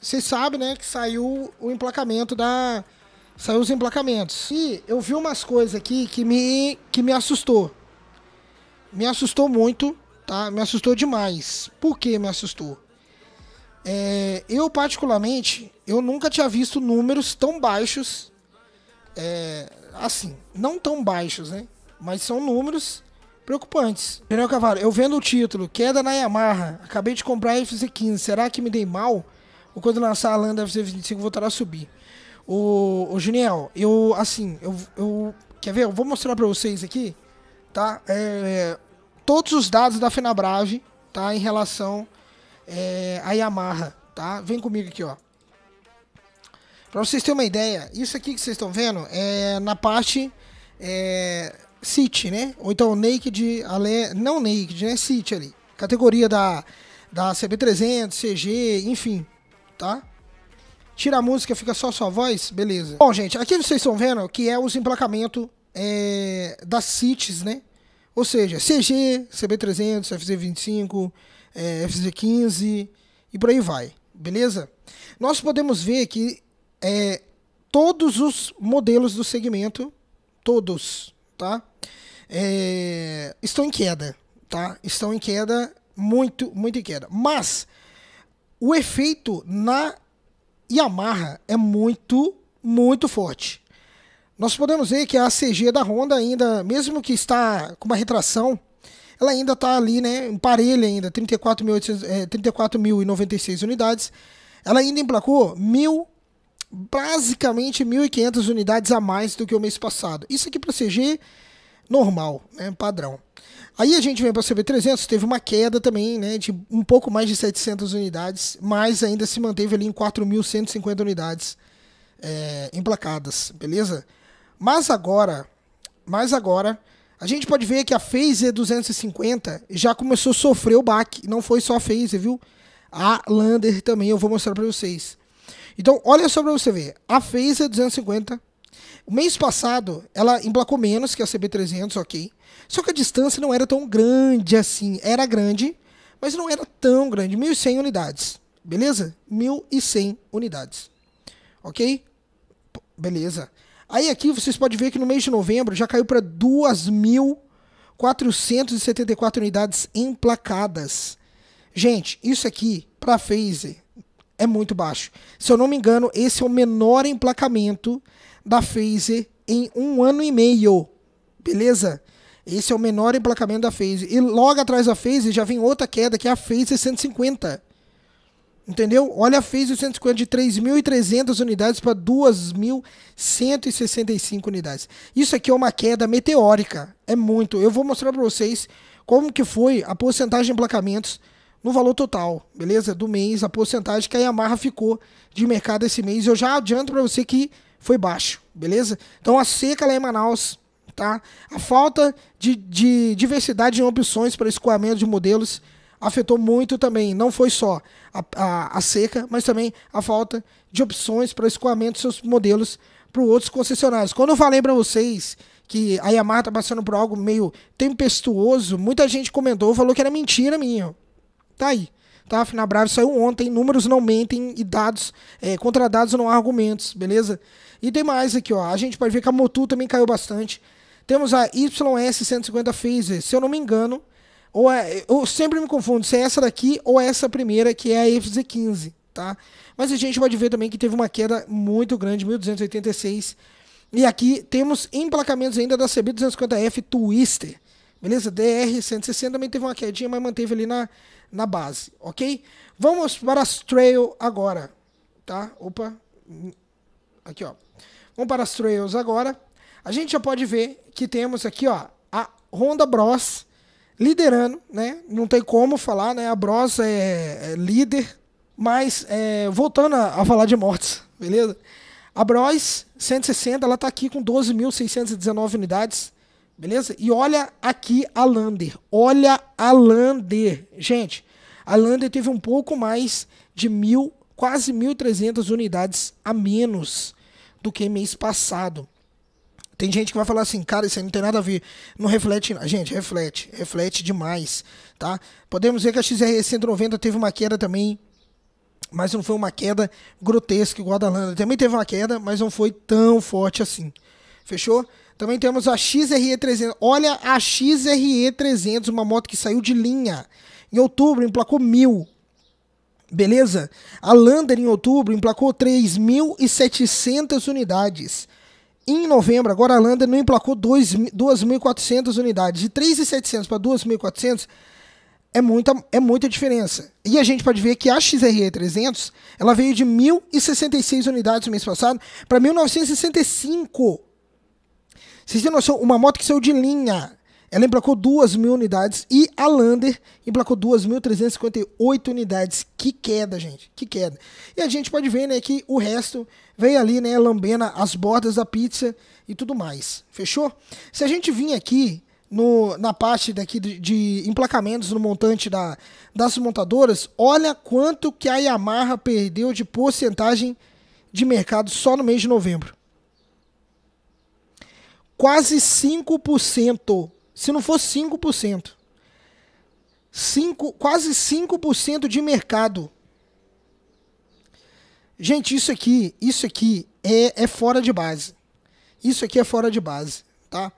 você sabe né, que saiu o emplacamento da. Saiu os emplacamentos. E eu vi umas coisas aqui que me, que me assustou. Me assustou muito, tá? Me assustou demais. Por que me assustou? É, eu, particularmente, eu nunca tinha visto números tão baixos. É, assim, não tão baixos, né? Mas são números preocupantes. Daniel Cavalo, eu vendo o título, queda na Yamaha, acabei de comprar a FC15, será que me dei mal? ou quando lançar a LAN da FC25 voltará a subir. O, o Juniel, eu, assim, eu, eu, quer ver? Eu vou mostrar pra vocês aqui, tá? É, é, todos os dados da FenaBrave, tá? Em relação é, a Yamaha, tá? Vem comigo aqui, ó. Pra vocês terem uma ideia, isso aqui que vocês estão vendo é na parte é, City, né? Ou então Naked, ale... não Naked, né? City ali. Categoria da, da CB300, CG, enfim, tá? Tira a música, fica só sua voz, beleza. Bom, gente, aqui vocês estão vendo que é os emplacamentos é, das CITES, né? Ou seja, CG, CB300, FZ25, é, FZ15 e por aí vai, beleza? Nós podemos ver que é, todos os modelos do segmento, todos, tá? É, estão em queda, tá? Estão em queda, muito, muito em queda. Mas o efeito na Yamaha é muito, muito forte. Nós podemos ver que a CG da Honda ainda, mesmo que está com uma retração, ela ainda está ali, né, parelha ainda, 34.096 é, 34 unidades. Ela ainda emplacou mil, basicamente 1.500 unidades a mais do que o mês passado. Isso aqui para a CG normal, né, padrão. Aí a gente vem para o CB300, teve uma queda também né, de um pouco mais de 700 unidades, mas ainda se manteve ali em 4.150 unidades é, emplacadas, beleza? Mas agora, mas agora, a gente pode ver que a Phase 250 já começou a sofrer o baque, não foi só a Phase, viu? A Lander também, eu vou mostrar para vocês. Então, olha só para você ver, a Phase 250 o mês passado, ela emplacou menos que a CB300, ok. Só que a distância não era tão grande assim. Era grande, mas não era tão grande. 1.100 unidades. Beleza? 1.100 unidades. Ok? P beleza. Aí aqui vocês podem ver que no mês de novembro já caiu para 2.474 unidades emplacadas. Gente, isso aqui para a Phase é muito baixo. Se eu não me engano, esse é o menor emplacamento da Phase em um ano e meio. Beleza? Esse é o menor emplacamento da Phase. E logo atrás da Phase já vem outra queda, que é a Phase 150. Entendeu? Olha a Phase 150 de 3.300 unidades para 2.165 unidades. Isso aqui é uma queda meteórica. É muito. Eu vou mostrar para vocês como que foi a porcentagem de emplacamentos no valor total, beleza? Do mês, a porcentagem que a Yamaha ficou de mercado esse mês. Eu já adianto para você que foi baixo, beleza? Então a seca lá é em Manaus, tá? A falta de, de diversidade em opções para escoamento de modelos afetou muito também. Não foi só a, a, a seca, mas também a falta de opções para escoamento de seus modelos para outros concessionários. Quando eu falei para vocês que a Yamaha tá passando por algo meio tempestuoso, muita gente comentou, falou que era mentira minha. Tá aí tá? Finabrave saiu ontem, números não mentem e dados, é, contra dados não há argumentos, beleza? E tem mais aqui, ó. A gente pode ver que a Motul também caiu bastante. Temos a YS150 Phaser, se eu não me engano, ou é, eu sempre me confundo se é essa daqui ou é essa primeira, que é a FZ15, tá? Mas a gente pode ver também que teve uma queda muito grande, 1286. E aqui temos emplacamentos ainda da CB250F Twister. Beleza? DR-160 também teve uma quedinha, mas manteve ali na, na base, ok? Vamos para as trail agora, tá? Opa, aqui ó. Vamos para as trails agora. A gente já pode ver que temos aqui ó, a Honda Bros liderando, né? Não tem como falar, né? A Bros é, é líder, mas é, voltando a, a, falar de mortes, beleza? A Bros 160, ela tá aqui com 12.619 unidades beleza? E olha aqui a Lander, olha a Lander. Gente, a Lander teve um pouco mais de mil, quase 1.300 unidades a menos do que mês passado. Tem gente que vai falar assim, cara, isso aí não tem nada a ver. Não reflete. Gente, reflete. Reflete demais, tá? Podemos ver que a XRE 190 teve uma queda também, mas não foi uma queda grotesca igual a da Lander. Também teve uma queda, mas não foi tão forte assim. Fechou? Também temos a XRE300. Olha a XRE300, uma moto que saiu de linha. Em outubro, emplacou mil. Beleza? A Lander, em outubro, emplacou 3.700 unidades. Em novembro, agora a Lander não emplacou 2.400 unidades. De 3.700 para 2.400 é muita, é muita diferença. E a gente pode ver que a XRE300 ela veio de 1.066 unidades no mês passado para 1.965 vocês têm noção? Uma moto que saiu de linha. Ela emplacou 2 mil unidades e a Lander emplacou 2.358 unidades. Que queda, gente. Que queda. E a gente pode ver né, que o resto veio ali, né, lambendo as bordas da pizza e tudo mais. Fechou? Se a gente vir aqui no, na parte daqui de, de, emplacamentos no montante da, das montadoras, olha quanto que a Yamaha perdeu de porcentagem de mercado só no mês de novembro quase 5%, se não for 5%, 5 quase 5% de mercado. Gente, isso aqui, isso aqui é, é fora de base. Isso aqui é fora de base, tá?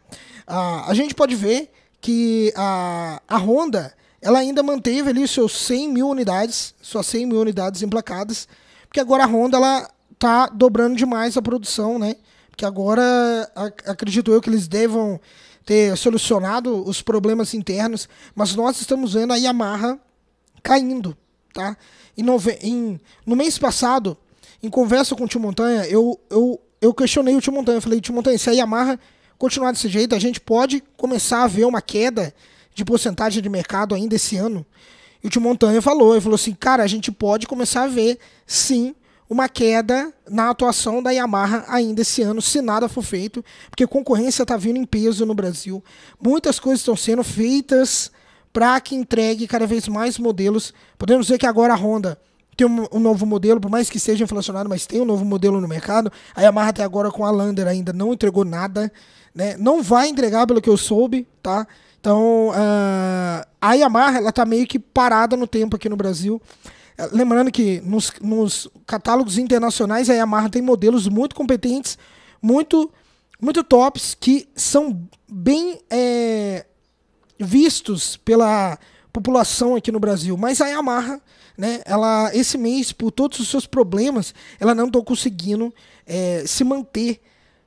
Ah, a gente pode ver que a, a Honda ela ainda manteve ali seus 100 mil unidades, suas 100 mil unidades emplacadas, porque agora a Honda ela tá dobrando demais a produção, né? que agora acredito eu que eles devam ter solucionado os problemas internos, mas nós estamos vendo a Yamaha caindo, tá? E em... No mês passado, em conversa com o Tio Montanha, eu, eu, eu questionei o Tio Montanha, eu falei, Tio Montanha, se a Yamaha continuar desse jeito, a gente pode começar a ver uma queda de porcentagem de mercado ainda esse ano. E o Tio Montanha falou, ele falou assim, cara, a gente pode começar a ver, sim, uma queda na atuação da Yamaha ainda esse ano, se nada for feito, porque concorrência está vindo em peso no Brasil. Muitas coisas estão sendo feitas para que entregue cada vez mais modelos. Podemos ver que agora a Honda tem um, um, novo modelo, por mais que seja inflacionado, mas tem um novo modelo no mercado. A Yamaha até agora com a Lander ainda não entregou nada, né? Não vai entregar pelo que eu soube, tá? Então uh, a Yamaha ela tá meio que parada no tempo aqui no Brasil. É, lembrando que nos, nos catálogos internacionais a Yamaha tem modelos muito competentes, muito, muito tops, que são bem é, vistos pela população aqui no Brasil. Mas a Yamaha, né, ela, esse mês, por todos os seus problemas, ela não está conseguindo é, se manter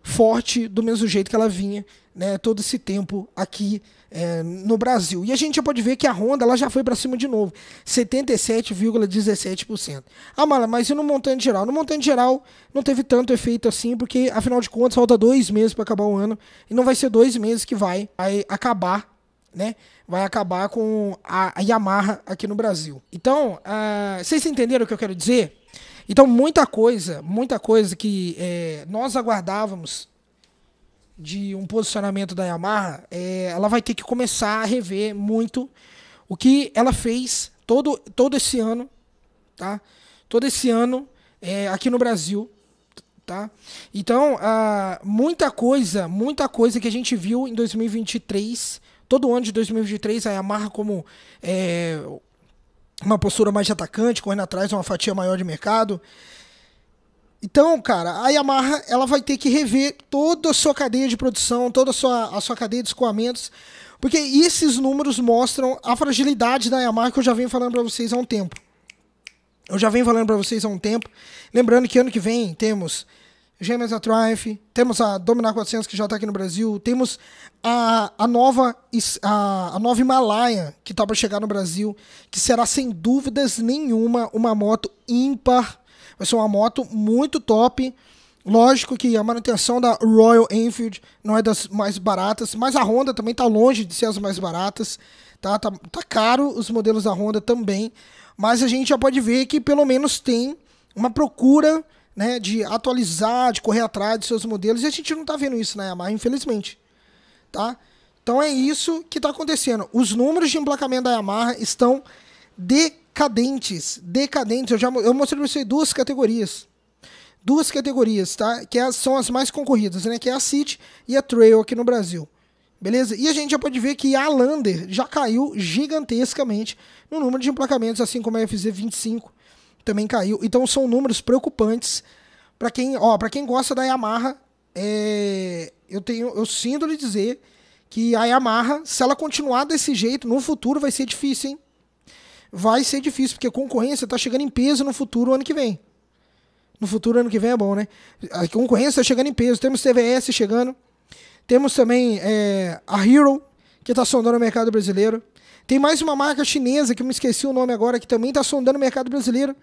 forte do mesmo jeito que ela vinha né, todo esse tempo aqui é, no Brasil. E a gente já pode ver que a Honda ela já foi para cima de novo, 77,17%. Ah, Mala, mas e no montante geral? No montante geral não teve tanto efeito assim, porque afinal de contas falta dois meses para acabar o ano e não vai ser dois meses que vai, vai acabar. Né, vai acabar com a, Yamaha aqui no Brasil. Então, uh, vocês entenderam o que eu quero dizer? Então, muita coisa, muita coisa que é, nós aguardávamos de um posicionamento da Yamaha, é, ela vai ter que começar a rever muito o que ela fez todo, todo esse ano, tá? Todo esse ano é, aqui no Brasil, tá? Então, ah, muita coisa, muita coisa que a gente viu em 2023, todo ano de 2023, a Yamaha como é, uma postura mais atacante, correndo atrás de uma fatia maior de mercado, então, cara, a Yamaha ela vai ter que rever toda a sua cadeia de produção, toda a sua, a sua cadeia de escoamentos, porque esses números mostram a fragilidade da Yamaha que eu já venho falando para vocês há um tempo. Eu já venho falando para vocês há um tempo. Lembrando que ano que vem temos Gêmeas da Triumph, temos a Dominar 400 que já está aqui no Brasil, temos a, a nova a, a nova Himalaia que está para chegar no Brasil, que será sem dúvidas nenhuma uma moto ímpar Vai ser uma moto muito top. Lógico que a manutenção da Royal Enfield não é das mais baratas, mas a Honda também está longe de ser as mais baratas. Tá, tá, tá caro os modelos da Honda também, mas a gente já pode ver que pelo menos tem uma procura né, de atualizar, de correr atrás dos seus modelos, e a gente não está vendo isso na Yamaha, infelizmente. Tá? Então é isso que está acontecendo. Os números de emplacamento da Yamaha estão de cadentes, decadentes. Eu já eu mostrei para vocês duas categorias. Duas categorias, tá? Que é, são as mais concorridas, né? Que é a City e a Trail aqui no Brasil. Beleza? E a gente já pode ver que a Lander já caiu gigantescamente no número de emplacamentos, assim como a FZ25 também caiu. Então são números preocupantes para quem, ó, para quem gosta da Yamaha, é, eu tenho, eu sinto lhe dizer que a Yamaha, se ela continuar desse jeito no futuro vai ser difícil, hein? vai ser difícil, porque a concorrência está chegando em peso no futuro ano que vem. No futuro ano que vem é bom, né? A concorrência está chegando em peso. Temos TVS chegando. Temos também é, a Hero, que está sondando o mercado brasileiro. Tem mais uma marca chinesa, que eu me esqueci o nome agora, que também está sondando o mercado brasileiro.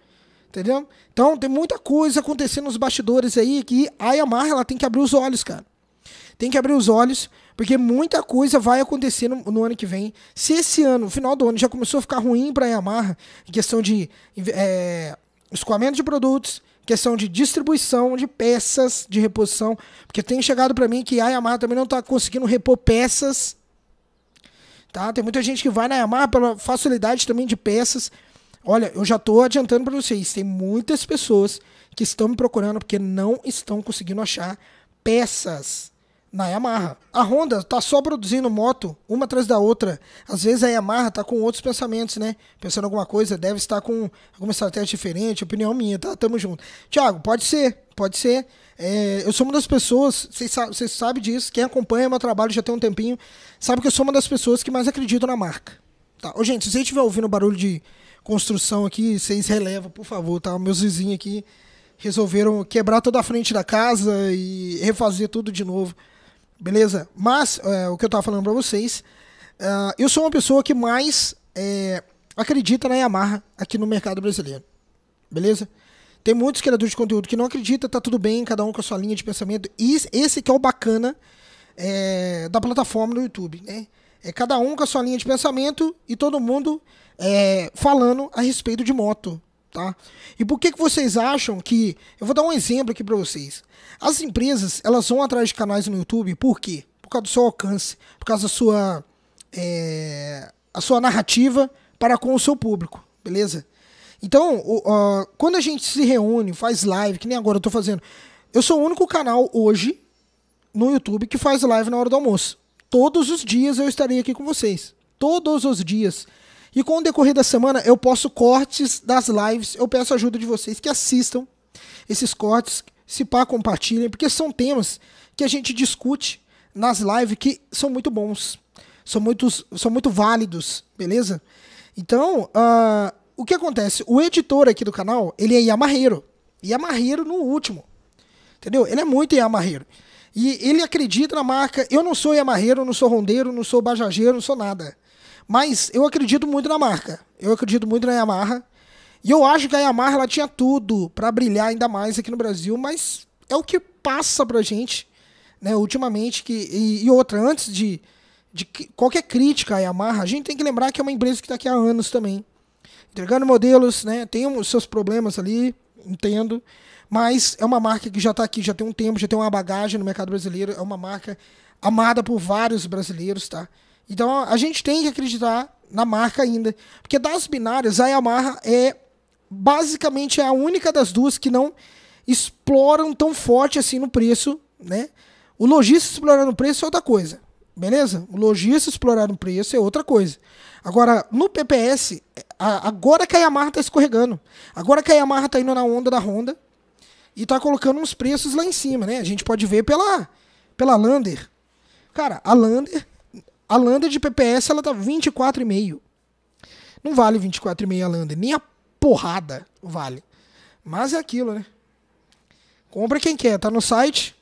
Entendeu? Então tem muita coisa acontecendo nos bastidores aí que a Yamaha ela tem que abrir os olhos, cara tem que abrir os olhos, porque muita coisa vai acontecer no, no ano que vem. Se esse ano, no final do ano, já começou a ficar ruim para a Yamaha, em questão de é, escoamento de produtos, questão de distribuição de peças de reposição, porque tem chegado para mim que a Yamaha também não está conseguindo repor peças. Tá? Tem muita gente que vai na Yamaha pela facilidade também de peças. Olha, eu já estou adiantando para vocês, tem muitas pessoas que estão me procurando porque não estão conseguindo achar peças na Yamaha. A Honda tá só produzindo moto uma atrás da outra. Às vezes a Yamaha tá com outros pensamentos, né? Pensando alguma coisa, deve estar com alguma estratégia diferente, opinião minha, tá? Tamo junto. Tiago, pode ser, pode ser. É, eu sou uma das pessoas, vocês sabem sabe disso, quem acompanha meu trabalho já tem um tempinho, sabe que eu sou uma das pessoas que mais acredito na marca. Tá. Ô, gente, se você estiver ouvindo barulho de construção aqui, vocês relevam, por favor, tá? Meus vizinhos aqui resolveram quebrar toda a frente da casa e refazer tudo de novo. Beleza? Mas, é, o que eu estava falando para vocês, uh, eu sou uma pessoa que mais é, acredita na Yamaha aqui no mercado brasileiro. Beleza? Tem muitos criadores de conteúdo que não acreditam, tá tudo bem, cada um com a sua linha de pensamento. E esse que é o bacana é, da plataforma do YouTube, né? É cada um com a sua linha de pensamento e todo mundo é, falando a respeito de moto tá? E por que, que vocês acham que... Eu vou dar um exemplo aqui para vocês. As empresas, elas vão atrás de canais no YouTube por quê? Por causa do seu alcance, por causa da sua, é, a sua narrativa para com o seu público, beleza? Então, uh, quando a gente se reúne, faz live, que nem agora eu tô fazendo, eu sou o único canal hoje no YouTube que faz live na hora do almoço. Todos os dias eu estarei aqui com vocês. Todos os dias e com o decorrer da semana eu posto cortes das lives. Eu peço ajuda de vocês que assistam esses cortes, se pá, compartilhem, porque são temas que a gente discute nas lives que são muito bons, são, muitos, são muito válidos, beleza? Então, uh, o que acontece? O editor aqui do canal, ele é Yamarreiro. Yamarreiro no último. Entendeu? Ele é muito Yamarreiro. E ele acredita na marca. Eu não sou Yamarreiro, não sou rondeiro, não sou bajageiro, não sou nada. Mas eu acredito muito na marca. Eu acredito muito na Yamaha. E eu acho que a Yamaha ela tinha tudo para brilhar ainda mais aqui no Brasil, mas é o que passa pra gente, né, ultimamente que e, e outra antes de, de qualquer crítica à Yamaha, a gente tem que lembrar que é uma empresa que está aqui há anos também, entregando modelos, né, tem os seus problemas ali, entendo, mas é uma marca que já está aqui, já tem um tempo, já tem uma bagagem no mercado brasileiro, é uma marca amada por vários brasileiros, tá? Então a gente tem que acreditar na marca ainda. Porque das binárias, a Yamaha é basicamente a única das duas que não exploram tão forte assim no preço, né? O lojista explorando o preço é outra coisa, beleza? O lojista explorando o preço é outra coisa. Agora, no PPS, agora que a Yamaha está escorregando, agora que a Yamaha está indo na onda da Honda e está colocando uns preços lá em cima, né? A gente pode ver pela, pela Lander. Cara, a Lander a landa de PPS ela tá 24,5. Não vale 24,5 a landa nem a porrada vale. Mas é aquilo, né? Compra quem quer, tá no site,